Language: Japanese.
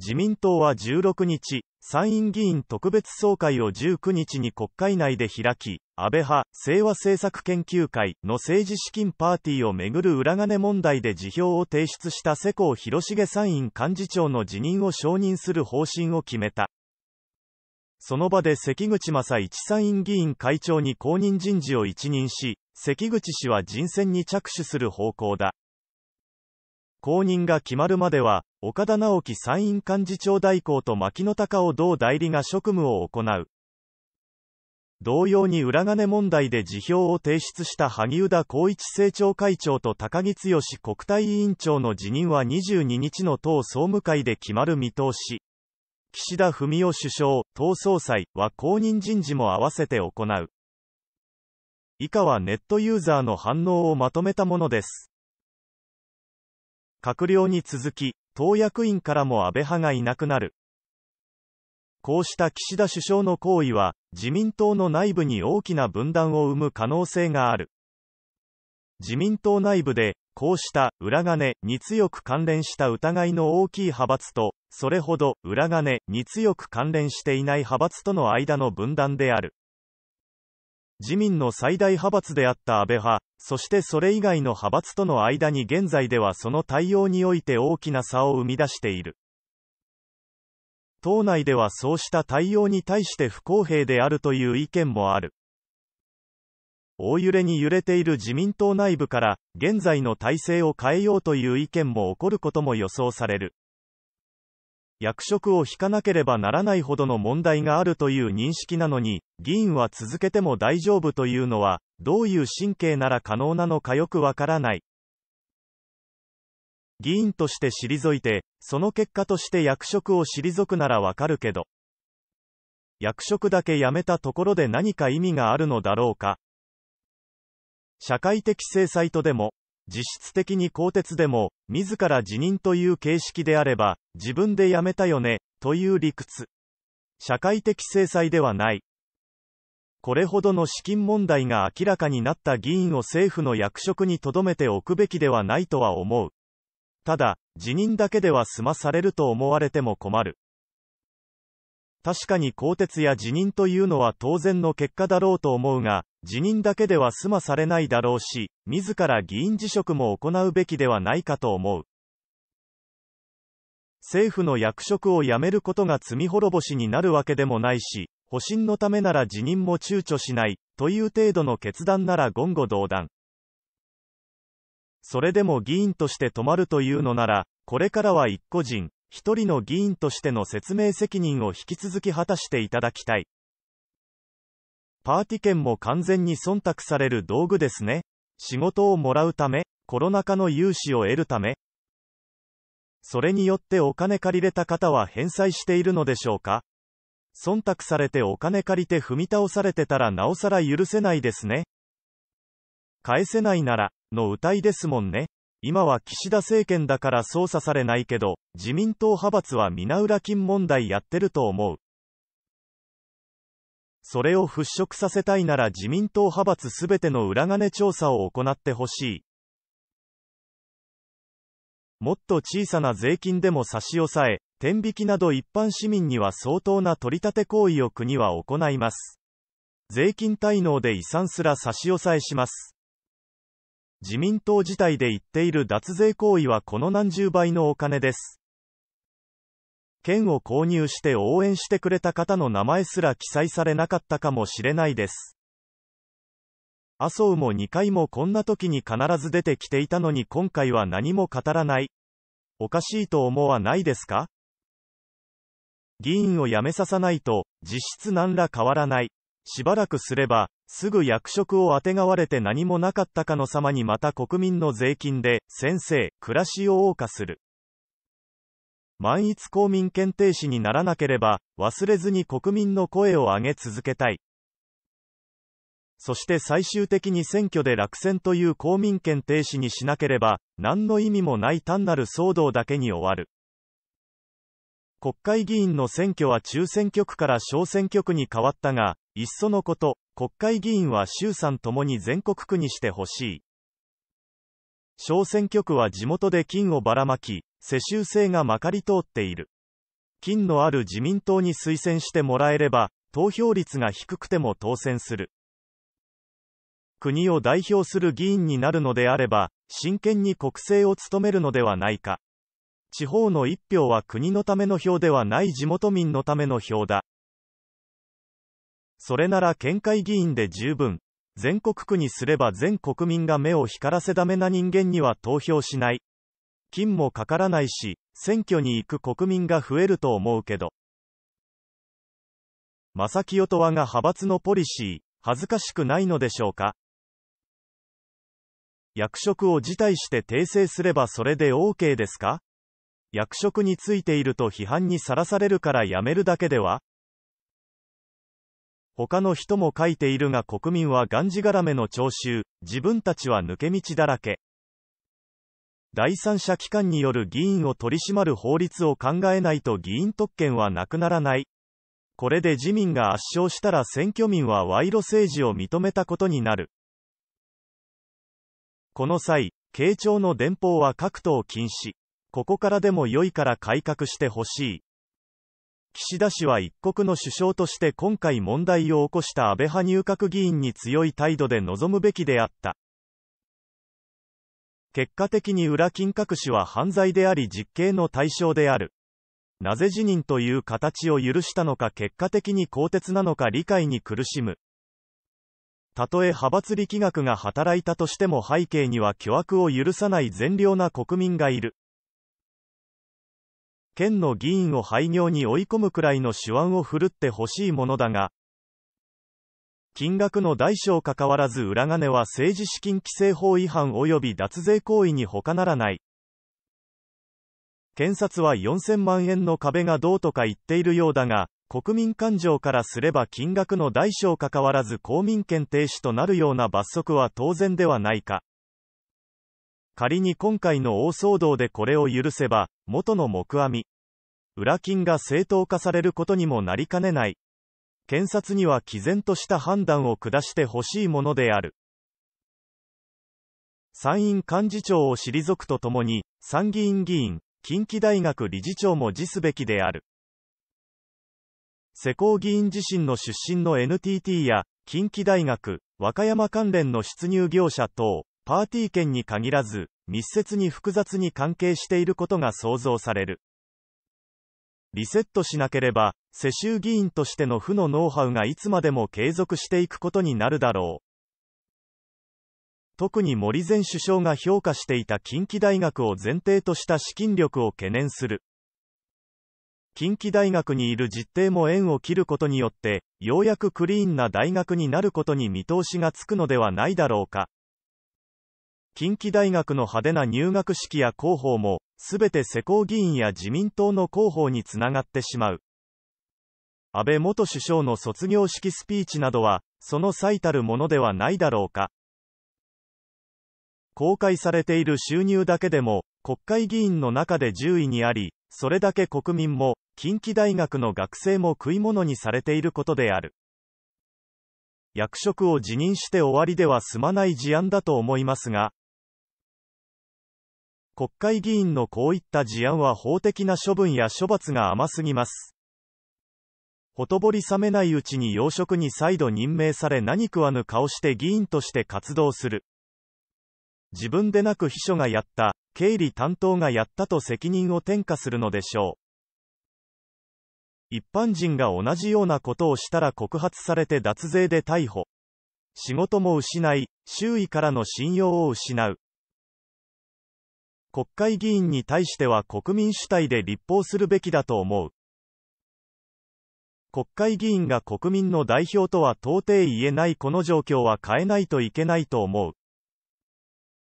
自民党は16日、参院議員特別総会を19日に国会内で開き、安倍派、清和政策研究会の政治資金パーティーをめぐる裏金問題で辞表を提出した世耕広重参院幹事長の辞任を承認する方針を決めた。その場で関口正一参院議員会長に公認人事を一任し、関口氏は人選に着手する方向だ。公認が決まるまでは、岡田直樹参院幹事長代行と牧野隆夫同代理が職務を行う。同様に裏金問題で辞表を提出した萩生田光一政調会長と高木剛国対委員長の辞任は22日の党総務会で決まる見通し。岸田文雄首相、党総裁は公認人事も合わせて行う。以下はネットユーザーの反応をまとめたものです。閣僚に続き、党役員からも安倍派がいなくなる。こうした岸田首相の行為は、自民党の内部に大きな分断を生む可能性がある。自民党内部で、こうした裏金に強く関連した疑いの大きい派閥と、それほど裏金に強く関連していない派閥との間の分断である。自民の最大派閥であった安倍派、そしてそれ以外の派閥との間に現在ではその対応において大きな差を生み出している。党内ではそうした対応に対して不公平であるという意見もある。大揺れに揺れている自民党内部から、現在の体制を変えようという意見も起こることも予想される。役職を引かなければならないほどの問題があるという認識なのに、議員は続けても大丈夫というのは、どういう神経なら可能なのかよくわからない。議員として退いて、その結果として役職を退くならわかるけど、役職だけ辞めたところで何か意味があるのだろうか。社会的制裁とでも、実質的に更迭でも、自ら辞任という形式であれば、自分で辞めたよね、という理屈。社会的制裁ではない。これほどの資金問題が明らかになった議員を政府の役職に留めておくべきではないとは思う。ただ、辞任だけでは済まされると思われても困る。確かに更迭や辞任というのは当然の結果だろうと思うが、辞任だけでは済まされないだろうし、自ら議員辞職も行うべきではないかと思う。政府の役職を辞めることが罪滅ぼしになるわけでもないし、保身のためなら辞任も躊躇しない、という程度の決断なら言語道断。それでも議員として止まるというのなら、これからは一個人、一人の議員としての説明責任を引き続き果たしていただきたい。パーティ券も完全に忖度される道具ですね。仕事をもらうため、コロナ禍の融資を得るため、それによってお金借りれた方は返済しているのでしょうか忖度されてお金借りて踏み倒されてたらなおさら許せないですね。返せないなら、の歌いですもんね。今は岸田政権だから操作されないけど、自民党派閥は皆裏金問題やってると思う。それを払拭させたいなら自民党派閥すべての裏金調査を行ってほしい。もっと小さな税金でも差し押さえ、天引きなど一般市民には相当な取り立て行為を国は行います。税金滞納で遺産すら差し押さえします。自民党自体で言っている脱税行為はこの何十倍のお金です。券を購入して応援してくれた方の名前すら記載されなかったかもしれないです。麻生も2回もこんな時に必ず出てきていたのに今回は何も語らない。おかしいと思わないですか議員を辞めささないと、実質何ら変わらない。しばらくすれば、すぐ役職をあてがわれて何もなかったかの様にまた国民の税金で、先生、暮らしを謳歌する。万一公民検定士にならなければ、忘れずに国民の声を上げ続けたい。そして最終的に選挙で落選という公民権停止にしなければ、何の意味もない単なる騒動だけに終わる。国会議員の選挙は中選挙区から小選挙区に変わったが、いっそのこと、国会議員は衆参ともに全国区にしてほしい。小選挙区は地元で金をばらまき、世襲制がまかり通っている。金のある自民党に推薦してもらえれば、投票率が低くても当選する。国を代表する議員になるのであれば、真剣に国政を務めるのではないか。地方の一票は国のための票ではない地元民のための票だ。それなら県会議員で十分。全国区にすれば全国民が目を光らせダメな人間には投票しない。金もかからないし、選挙に行く国民が増えると思うけど。正清とはが派閥のポリシー、恥ずかしくないのでしょうか役職を辞退して訂正すればそれで OK ですか役職についていると批判にさらされるからやめるだけでは他の人も書いているが国民はがんじがらめの聴衆、自分たちは抜け道だらけ。第三者機関による議員を取り締まる法律を考えないと議員特権はなくならない。これで自民が圧勝したら選挙民は賄賂政治を認めたことになる。この際、慶長の電報は各党禁止。ここからでも良いから改革してほしい。岸田氏は一国の首相として今回問題を起こした安倍派入閣議員に強い態度で臨むべきであった。結果的に裏金閣氏は犯罪であり実刑の対象である。なぜ辞任という形を許したのか結果的に更迭なのか理解に苦しむ。たとえ派閥力学が働いたとしても背景には巨悪を許さない善良な国民がいる。県の議員を廃業に追い込むくらいの手腕を振るってほしいものだが、金額の大小かかわらず裏金は政治資金規正法違反及び脱税行為に他ならない。検察は4000万円の壁がどうとか言っているようだが、国民感情からすれば金額の大小かかわらず公民権停止となるような罰則は当然ではないか。仮に今回の大騒動でこれを許せば、元の木阿弥、裏金が正当化されることにもなりかねない。検察には毅然とした判断を下してほしいものである。参院幹事長を退くとともに、参議院議員、近畿大学理事長も辞すべきである。世耕議員自身の出身の NTT や近畿大学、和歌山関連の出入業者等、パーティー券に限らず、密接に複雑に関係していることが想像される。リセットしなければ、世襲議員としての負のノウハウがいつまでも継続していくことになるだろう。特に森前首相が評価していた近畿大学を前提とした資金力を懸念する。近畿大学にいる実定も縁を切ることによって、ようやくクリーンな大学になることに見通しがつくのではないだろうか。近畿大学の派手な入学式や広報も、すべて世耕議員や自民党の広報につながってしまう。安倍元首相の卒業式スピーチなどは、その最たるものではないだろうか。公開されている収入だけでも、国会議員の中で10位にあり、それだけ国民も、近畿大学の学生も食い物にされていることである。役職を辞任して終わりでは済まない事案だと思いますが、国会議員のこういった事案は法的な処分や処罰が甘すぎます。ほとぼり冷めないうちに要職に再度任命され何食わぬ顔して議員として活動する。自分でなく秘書がやった、経理担当がやったと責任を転嫁するのでしょう。一般人が同じようなことをしたら告発されて脱税で逮捕。仕事も失い、周囲からの信用を失う。国会議員に対しては国民主体で立法するべきだと思う。国会議員が国民の代表とは到底言えないこの状況は変えないといけないと思う。